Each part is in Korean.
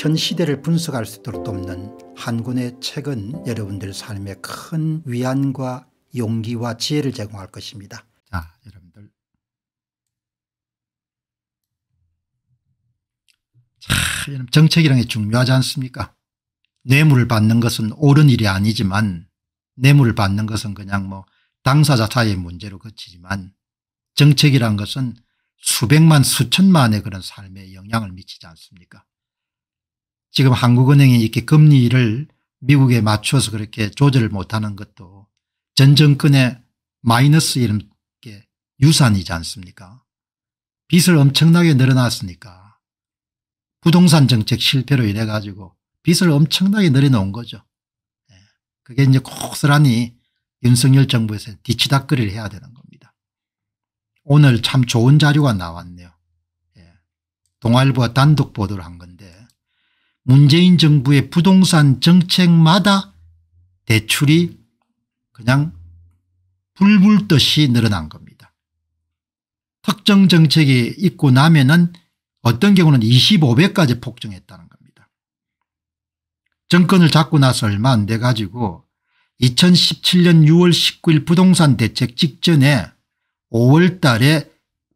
현 시대를 분석할 수 있도록 돕는 한 권의 책은 여러분들 삶에 큰 위안과 용기와 지혜를 제공할 것입니다. 자, 여러분들. 자, 여러분 정책이란 게 중요하지 않습니까? 뇌물을 받는 것은 옳은 일이 아니지만 뇌물을 받는 것은 그냥 뭐 당사자 사이의 문제로 그치지만 정책이란 것은 수백만 수천만의 그런 삶에 영향을 미치지 않습니까? 지금 한국은행이 이렇게 금리를 미국에 맞춰서 그렇게 조절을 못하는 것도 전 정권의 마이너스 이런 게 유산이지 않습니까 빚을 엄청나게 늘어놨으니까 부동산 정책 실패로 인해 가지고 빚을 엄청나게 늘어놓은 거죠. 예. 그게 이제 고스란히 윤석열 정부에서 뒤치닥거리를 해야 되는 겁니다. 오늘 참 좋은 자료가 나왔네요. 예. 동아일보가 단독 보도를 한 건데 문재인 정부의 부동산 정책마다 대출이 그냥 불불 듯이 늘어난 겁니다. 특정 정책이 있고 나면은 어떤 경우는 25배까지 폭증했다는 겁니다. 정권을 잡고 나서 얼마 안 돼 가지고 2017년 6월 19일 부동산 대책 직전에 5월 달에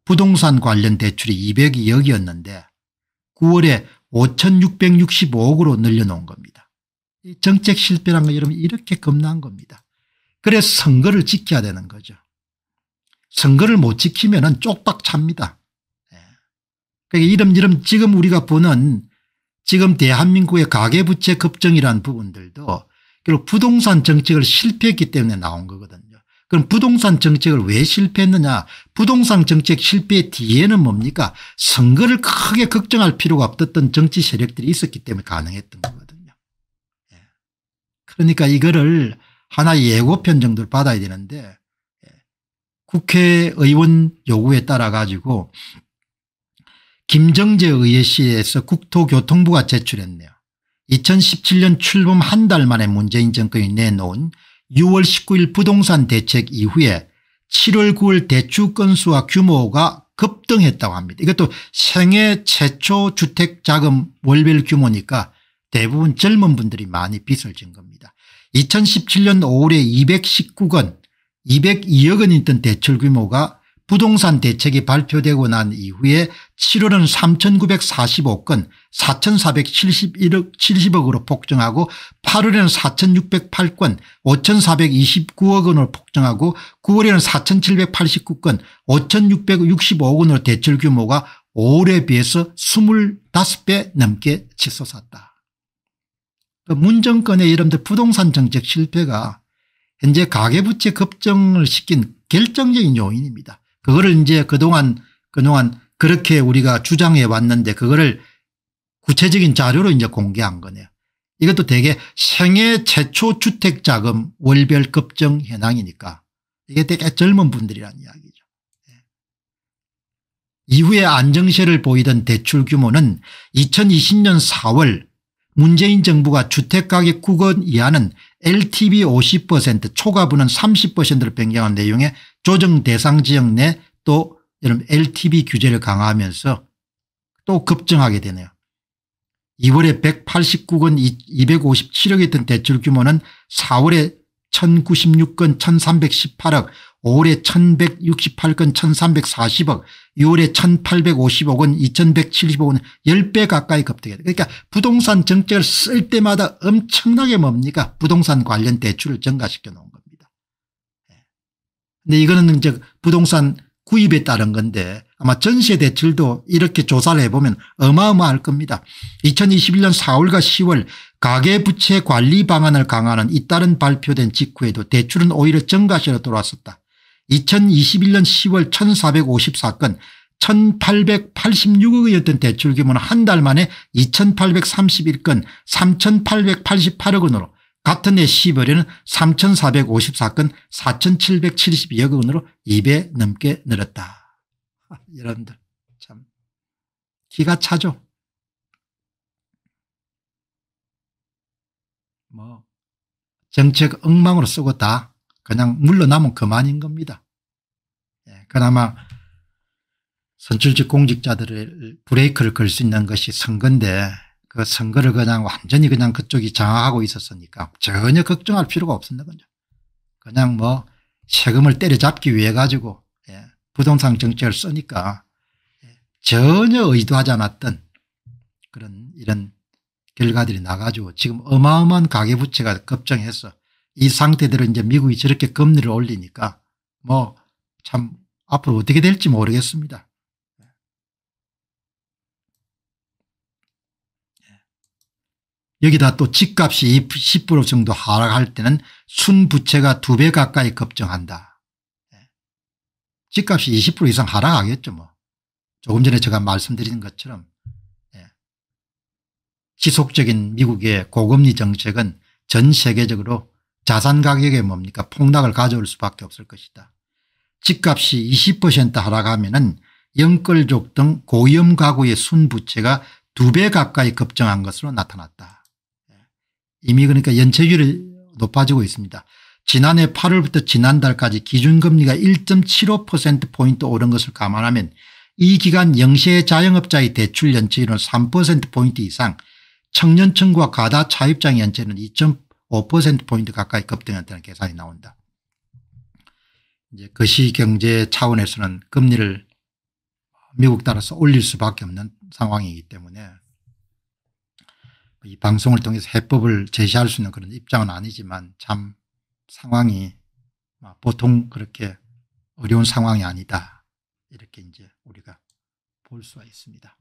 부동산 관련 대출이 202억이었는데 9월에 5,665억으로 늘려놓은 겁니다. 정책 실패란 건 여러분 이렇게 겁난 겁니다. 그래서 선거를 지켜야 되는 거죠. 선거를 못 지키면 쪽박 찹니다. 예. 그러니까 이름 이름 지금 우리가 보는 지금 대한민국의 가계부채 급정이라는 부분들도 결국 부동산 정책을 실패했기 때문에 나온 거거든요. 그럼 부동산 정책을 왜 실패했느냐 부동산 정책 실패 뒤에는 뭡니까 선거를 크게 걱정할 필요가 없었던 정치 세력들이 있었기 때문에 가능했던 거거든요. 예. 그러니까 이거를 하나 예고편 정도를 받아야 되는데 예. 국회의원 요구에 따라 가지고 김정재 의회시에서 국토교통부가 제출했네요. 2017년 출범 한 달 만에 문재인 정권이 내놓은 6월 19일 부동산 대책 이후에 7월 9월 대출 건수와 규모가 급등했다고 합니다. 이것도 생애 최초 주택자금 월별 규모니까 대부분 젊은 분들이 많이 빚을 진 겁니다. 2017년 5월에 219건 202억 원이 있던 대출 규모가 부동산 대책이 발표되고 난 이후에 7월은 3,945건 4,471억 70억으로 폭증하고 8월에는 4,608건 5,429억 원으로 폭증하고 9월에는 4,789건 5,665억 원으로 대출 규모가 올해 비해서 25배 넘게 치솟았다. 문 정권의 이름들 부동산 정책 실패가 현재 가계부채 급증을 시킨 결정적인 요인입니다. 그거를 이제 그동안 그동안 그렇게 우리가 주장해 왔는데 그거를 구체적인 자료로 이제 공개한 거네요. 이것도 되게 생애 최초 주택자금 월별 급증 현황이니까 이게 되게 젊은 분들이란 이야기죠. 예. 이후에 안정세를 보이던 대출 규모는 2020년 4월 문재인 정부가 주택가격 9건 이하는 LTV 50% 초과분은 30%를 변경한 내용의 조정 대상 지역 내 또 이런 LTV 규제를 강화하면서 또 급증하게 되네요. 2월에 189건 257억이 던 대출 규모는 4월에 1096건 1318억 5월에 1168건 1340억 6월에 1855건 2 1 7 0억 10배 가까이 급등해 그러니까 부동산 정책을 쓸 때마다 엄청나게 뭡니까 부동산 관련 대출을 증가시켜 놓은 겁니다. 근데 이거는 이제 부동산 구입에 따른 건데 아마 전세 대출도 이렇게 조사를 해보면 어마어마할 겁니다. 2021년 4월과 10월 가계부채 관리 방안을 강화하는 잇따른 발표된 직후에도 대출은 오히려 증가시로 돌아왔었다. 2021년 10월 1454건 1886억이었던 대출 규모는 한 달 만에 2831건 3888억 원으로 같은 해 12월에는 3,454건 4,772억 원으로 2배 넘게 늘었다. 여러분들 참 기가 차죠. 뭐 정책 엉망으로 쓰고 다 그냥 물러나면 그만인 겁니다. 예, 그나마 선출직 공직자들을 브레이크를 걸 수 있는 것이 선거인데 그 선거를 그냥 완전히 그냥 그쪽이 장악하고 있었으니까 전혀 걱정할 필요가 없었는 거죠. 그냥 뭐 세금을 때려잡기 위해 가지고 예, 부동산 정책을 쓰니까 예, 전혀 의도하지 않았던 그런 이런 결과들이 나가지고 지금 어마어마한 가계부채가 급증해서 이 상태대로 이제 미국이 저렇게 금리를 올리니까 뭐 참 앞으로 어떻게 될지 모르겠습니다. 여기다 또 집값이 10% 정도 하락할 때는 순부채가 2배 가까이 급증한다. 예. 집값이 20% 이상 하락하겠죠 뭐. 조금 전에 제가 말씀드린 것처럼 예. 지속적인 미국의 고금리 정책은 전 세계적으로 자산 가격에 뭡니까 폭락을 가져올 수밖에 없을 것이다. 집값이 20% 하락하면 은 영끌족 등 고위험 가구의 순부채가 2배 가까이 급증한 것으로 나타났다. 이미 그러니까 연체율이 높아지고 있습니다. 지난해 8월부터 지난달까지 기준금리가 1.75%포인트 오른 것을 감안하면 이 기간 영세 자영업자의 대출 연체율은 3%포인트 이상 청년층과 가다 차입장 연체는 2.5%포인트 가까이 급등했다는 계산이 나온다. 이제 거시경제 차원에서는 금리를 미국 따라서 올릴 수밖에 없는 상황이기 때문에 이 방송을 통해서 해법을 제시할 수 있는 그런 입장은 아니지만 참 상황이 아, 보통 그렇게 어려운 상황이 아니다. 이렇게 이제 우리가 볼 수가 있습니다.